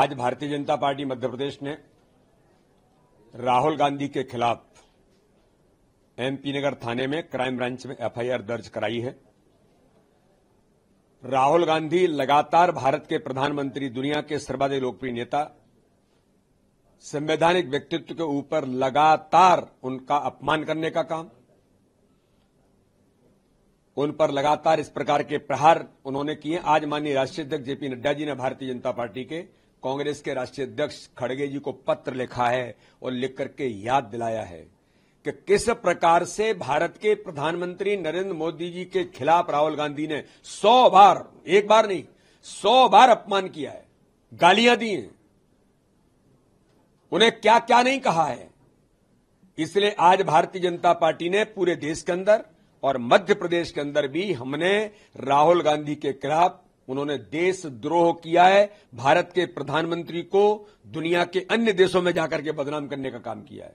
आज भारतीय जनता पार्टी मध्य प्रदेश ने राहुल गांधी के खिलाफ एमपी नगर थाने में क्राइम ब्रांच में एफआईआर दर्ज कराई है राहुल गांधी लगातार भारत के प्रधानमंत्री दुनिया के सर्वाधिक लोकप्रिय नेता संवैधानिक व्यक्तित्व के ऊपर लगातार उनका अपमान करने का काम उन पर लगातार इस प्रकार के प्रहार उन्होंने किए आज माननीय राष्ट्रीय अध्यक्ष जेपी नड्डा जी ने भारतीय जनता पार्टी के कांग्रेस के राष्ट्रीय अध्यक्ष खड़गे जी को पत्र लिखा है और लिख करके याद दिलाया है कि किस प्रकार से भारत के प्रधानमंत्री नरेंद्र मोदी जी के खिलाफ राहुल गांधी ने सौ बार एक बार नहीं सौ बार अपमान किया है गालियां दी हैं उन्हें क्या क्या नहीं कहा है इसलिए आज भारतीय जनता पार्टी ने पूरे देश के अंदर और मध्य प्रदेश के अंदर भी हमने राहुल गांधी के खिलाफ उन्होंने देशद्रोह किया है भारत के प्रधानमंत्री को दुनिया के अन्य देशों में जाकर के बदनाम करने का काम किया है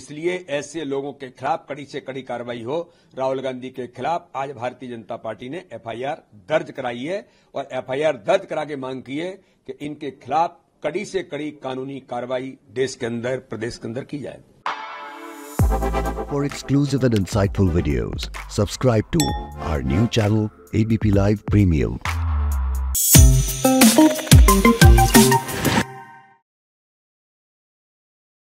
इसलिए ऐसे लोगों के खिलाफ कड़ी से कड़ी कार्रवाई हो राहुल गांधी के खिलाफ आज भारतीय जनता पार्टी ने एफआईआर दर्ज कराई है और एफआईआर दर्ज करा के मांग की है कि इनके खिलाफ कड़ी से कड़ी कानूनी कार्रवाई देश के अंदर प्रदेश के अंदर की जाए For exclusive and insightful videos, subscribe to our new channel ABP Live Premium.